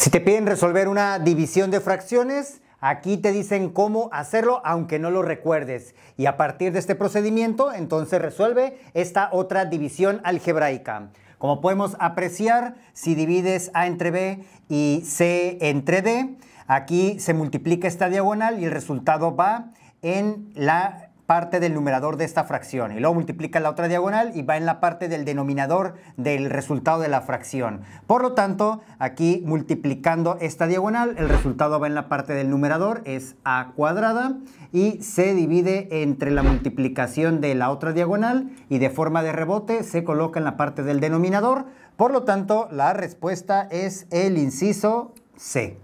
Si te piden resolver una división de fracciones, Aquí te dicen cómo hacerlo aunque no lo recuerdes. Y a partir de este procedimiento, entonces resuelve esta otra división algebraica. Como podemos apreciar, si divides A entre B y C entre D, aquí se multiplica esta diagonal y el resultado va en la parte del numerador de esta fracción y luego multiplica la otra diagonal y va en la parte del denominador del resultado de la fracción. Por lo tanto, aquí multiplicando esta diagonal, el resultado va en la parte del numerador, es a cuadrada y se divide entre la multiplicación de la otra diagonal y de forma de rebote se coloca en la parte del denominador. Por lo tanto, la respuesta es el inciso C.